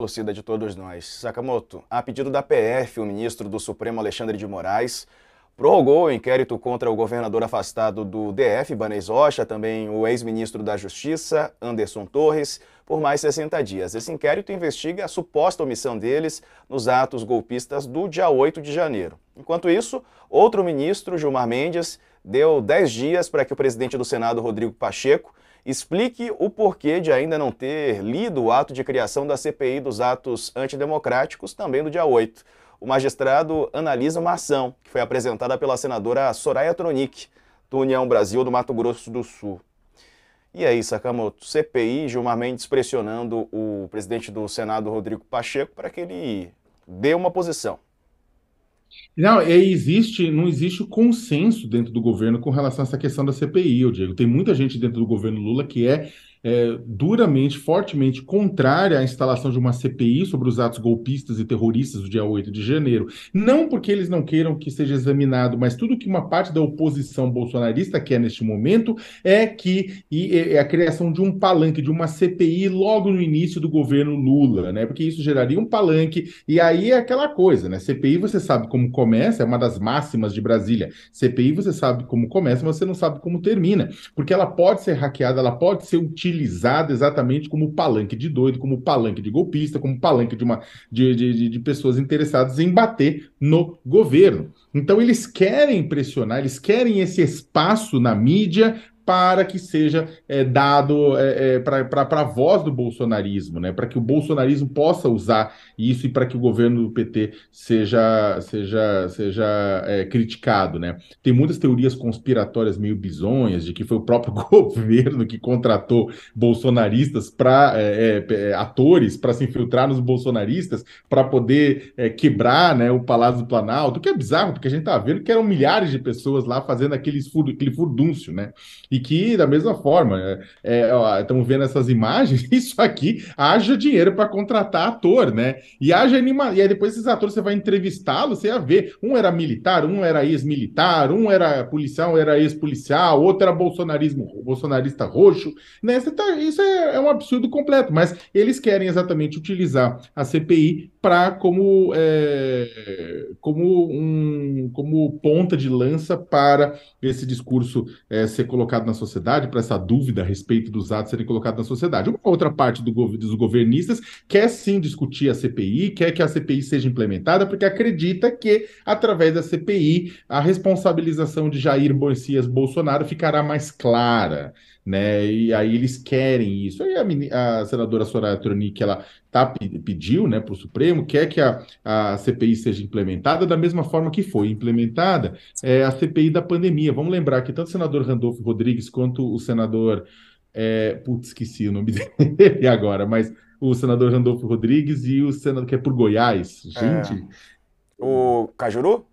torcida de todos nós. Sakamoto, a pedido da PF, o ministro do Supremo Alexandre de Moraes prorrogou o inquérito contra o governador afastado do DF, Banes Rocha, também o ex-ministro da Justiça, Anderson Torres, por mais 60 dias. Esse inquérito investiga a suposta omissão deles nos atos golpistas do dia 8 de janeiro. Enquanto isso, outro ministro, Gilmar Mendes, deu 10 dias para que o presidente do Senado, Rodrigo Pacheco, Explique o porquê de ainda não ter lido o ato de criação da CPI dos atos antidemocráticos, também do dia 8. O magistrado analisa uma ação que foi apresentada pela senadora Soraya Tronic, do União Brasil do Mato Grosso do Sul. E aí, Sakamoto, CPI, Gilmar Mendes pressionando o presidente do Senado, Rodrigo Pacheco, para que ele dê uma posição. Não, existe, não existe consenso dentro do governo com relação a essa questão da CPI, eu digo. Tem muita gente dentro do governo Lula que é é, duramente, fortemente contrária à instalação de uma CPI sobre os atos golpistas e terroristas do dia 8 de janeiro. Não porque eles não queiram que seja examinado, mas tudo que uma parte da oposição bolsonarista quer neste momento é que e, é a criação de um palanque, de uma CPI logo no início do governo Lula, né? Porque isso geraria um palanque, e aí é aquela coisa, né? CPI você sabe como começa, é uma das máximas de Brasília. CPI você sabe como começa, mas você não sabe como termina, porque ela pode ser hackeada, ela pode ser utilizada utilizado exatamente como palanque de doido, como palanque de golpista, como palanque de, uma, de, de, de pessoas interessadas em bater no governo. Então, eles querem pressionar, eles querem esse espaço na mídia para que seja é, dado é, é para a voz do bolsonarismo, né? para que o bolsonarismo possa usar isso e para que o governo do PT seja, seja, seja é, criticado. Né? Tem muitas teorias conspiratórias meio bizonhas de que foi o próprio governo que contratou bolsonaristas para é, é, atores para se infiltrar nos bolsonaristas para poder quebrar né, o Palácio do Planalto, o que é bizarro, porque a gente está vendo que eram milhares de pessoas lá fazendo aquele, fur, aquele furdúncio, né? E e que, da mesma forma, estamos é, é, vendo essas imagens, isso aqui haja dinheiro para contratar ator, né? E haja anima... E aí depois esses atores você vai entrevistá-los, você ia ver. Um era militar, um era ex-militar, um era policial, um era ex-policial, outro era bolsonarismo, bolsonarista roxo. Né? Tá... Isso é, é um absurdo completo, mas eles querem exatamente utilizar a CPI para como, é, como um como ponta de lança para esse discurso é, ser colocado na sociedade, para essa dúvida a respeito dos atos serem colocados na sociedade. Uma outra parte do dos governistas quer sim discutir a CPI, quer que a CPI seja implementada, porque acredita que, através da CPI, a responsabilização de Jair Messias Bolsonaro ficará mais clara né? E aí eles querem isso. Aí a, a senadora Soraya Tronic, ela tá, pediu, né, para o Supremo, quer que a, a CPI seja implementada da mesma forma que foi implementada é, a CPI da pandemia. Vamos lembrar que tanto o senador Randolfo Rodrigues quanto o senador é, putz, esqueci o nome dele agora, mas o senador Randolfo Rodrigues e o senador que é por Goiás, é. gente. É... O Cajuru?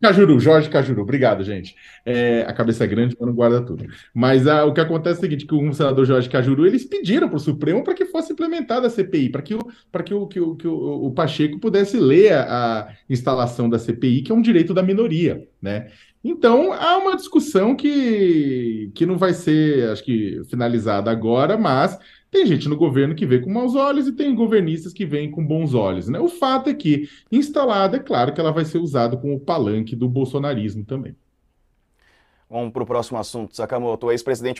Cajuru, Jorge Cajuru, obrigado, gente. É, a cabeça é grande, mas não guarda tudo. Mas ah, o que acontece é o seguinte: que o senador Jorge Cajuru, eles pediram para o Supremo para que fosse implementada a CPI, para que, o, que, o, que, o, que o, o Pacheco pudesse ler a, a instalação da CPI, que é um direito da minoria. Né? Então, há uma discussão que, que não vai ser, acho que, finalizada agora, mas tem gente no governo que vê com maus olhos e tem governistas que vêm com bons olhos. Né? O fato é que, instalada, é claro que ela vai ser usada como o palanque do bolsonarismo também. Vamos para o próximo assunto. Sakamoto, ex-presidente